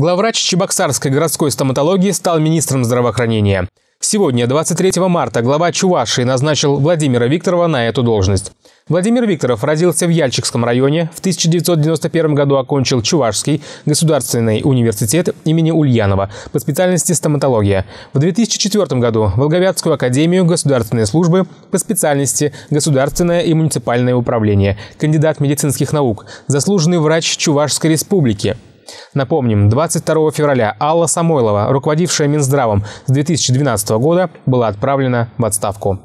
Главврач Чебоксарской городской стоматологии стал министром здравоохранения. Сегодня, 23 марта, глава Чувашии назначил Владимира Викторова на эту должность. Владимир Викторов родился в Яльчикском районе, в 1991 году окончил Чувашский государственный университет имени Ульянова по специальности стоматология. В 2004 году Волговятскую академию государственной службы по специальности государственное и муниципальное управление, кандидат медицинских наук, заслуженный врач Чувашской республики, Напомним, 22 февраля Алла Самойлова, руководившая Минздравом с 2012 года, была отправлена в отставку.